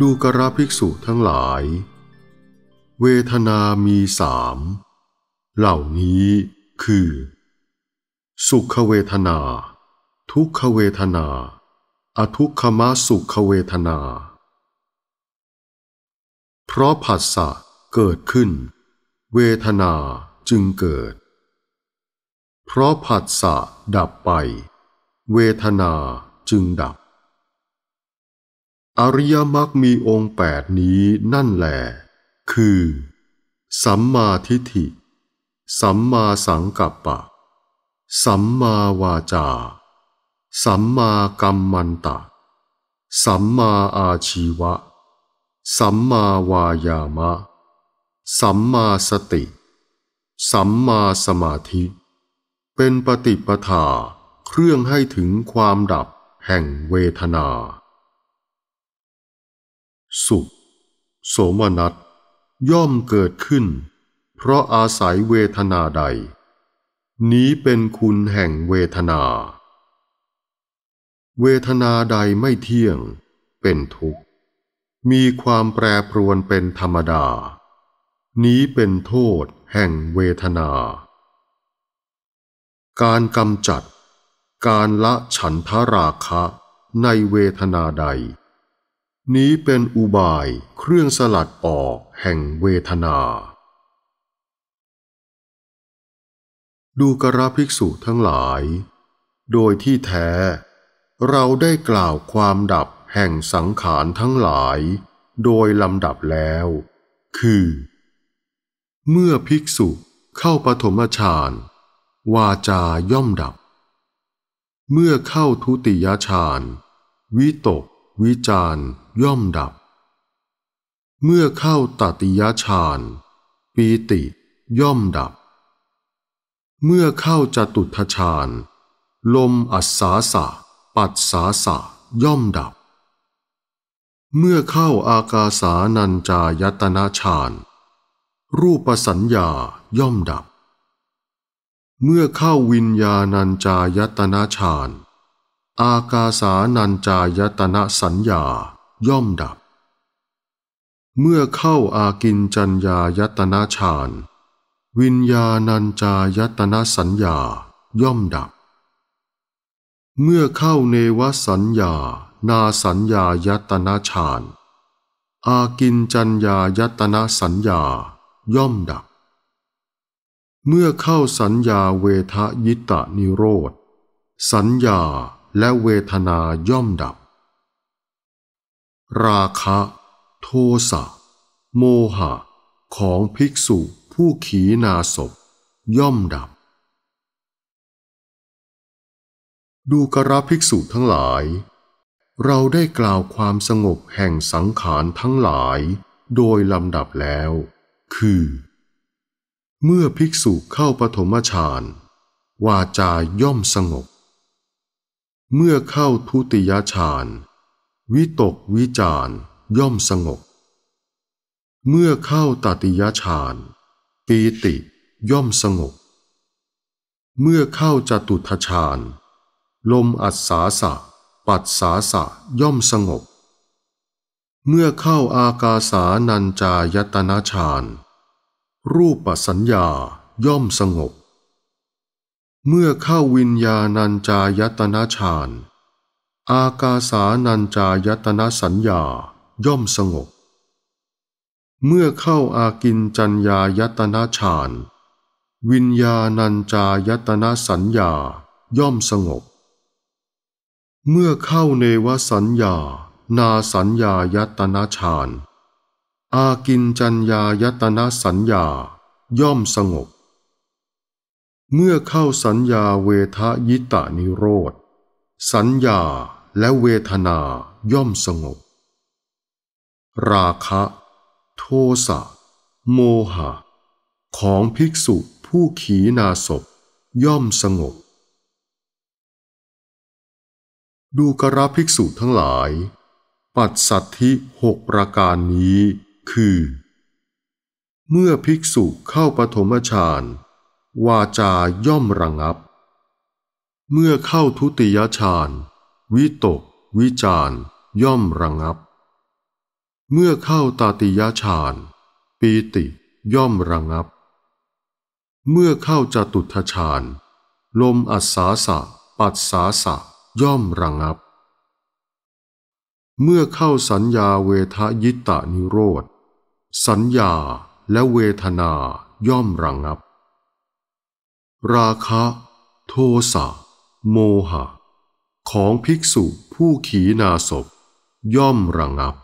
ดูกระภิกษุทั้งหลาย เวทนามีสาม เหล่านี้คือ สุขเวทนา ทุกขเวทนา อทุกขมสุขเวทนา เพราะผัสสะเกิดขึ้น เวทนาจึงเกิด เพราะผัสสะดับไป เวทนาจึงดับอริยมรรคมีองค์แปดนี้นั่นแหละคือ สัมมาทิฏฐิสัมมาสังกัปปะ สัมมาวาจา สัมมากรมมันตะ สัมมาอาชีวะ สัมมาวายามะ สัมมาสติ สัมมาสมาธิ เป็นปฏิปทา เครื่องให้ถึงความดับแห่งเวทนาสุขโสมนัสย่อมเกิดขึ้น เพราะอาศัยเวทนาใด นี้เป็นคุณแห่งเวทนา เวทนาใดไม่เที่ยงเป็นทุกข์ มีความแปรปรวนเป็นธรรมดา นี้เป็นโทษแห่งเวทนา การกำจัดการละฉันทราคะในเวทนาใดนี้เป็นอุบายเครื่องสลัดออกแห่งเวทนา ดูกระภิกษุทั้งหลาย โดยที่แท้ เราได้กล่าวความดับแห่งสังขารทั้งหลาย โดยลำดับแล้ว คือ เมื่อภิกษุเข้าปฐมฌานวาจาย่อมดับ เมื่อเข้าทุติยฌานวิตกวิจารย่อมดับ เมื่อเข้าตติยฌานปีติย่อมดับ เมื่อเข้าจตุทฌานลมอัศสาสะ ปัสสาสะ ย่อมดับ เมื่อเข้าอากาสานัญจายตนะฌานรูปสัญญาย่อมดับ เมื่อเข้าวิญญาณัญจายตนะฌานอากาสานัญจายตนะสัญญาย่อมดับ เมื่อเข้าอากินจัญญายตนาฌาน วิญญาณัญจายตนาสัญญา ย่อมดับ เมื่อเข้าเนวสัญญา นาสัญญายตนาฌาน อากินจัญญายตนาสัญญา ย่อมดับ เมื่อเข้าสัญญาเวทยิตะนิโรธ สัญญาและเวทนาย่อมดับราคะ โทสะโมหะ ของภิกษุผู้ขีนาศพย่อมดับ ดูกระภิกษุทั้งหลาย เราได้กล่าวความสงบแห่งสังขารทั้งหลายโดยลำดับแล้ว คือ เมื่อภิกษุเข้าปฐมฌานวาจาย่อมสงบ เมื่อเข้าทุติยฌานวิตกวิจารย่อมสงบเมื่อเข้าตติยฌานปีติย่อมสงบเมื่อเข้าจตุทฌานลมอัศสาสะ ปัดสาสะย่อมสงบ เมื่อเข้าอากาสานัญจายตนาฌานรูปสัญญาย่อมสงบ เมื่อเข้าวิญญาณัญจายตนาฌานอากาสานัญจายตนะสัญญาย่อมสงบ เมื่อเข้าอากินจัญญายตนะฌานวิญญาณัญจายตนะสัญญาย่อมสงบ เมื่อเข้าเนวสัญญานาสัญญายตนะฌานอากินจัญญายตนะสัญญาย่อมสงบเมื่อเข้าสัญญาเวทายตานิโรธสัญญาและเวทนาย่อมสงบ ราคะโทสะโมหะของภิกษุผู้ขีนาศพย่อมสงบดูกราภิกษุทั้งหลาย ปัดสัตธิหกประการนี้คือ เมื่อภิกษุเข้าปฐมฌานวาจาย่อมระงับเมื่อเข้าทุติยฌานวิตก วิจารย่อมระงับ เมื่อเข้าตาติยฌานปีติ ย่อมระงับ เมื่อเข้าจตุทฌานลมอัศาสะ ปัสสาสะ ย่อมระงับ เมื่อเข้าสัญญาเวทยิตะนิโรธ สัญญาและเวทนา ย่อมระงับ ราคะ โทสะโมหะ ของภิกษุผู้ขีนาศพย่อมระงับ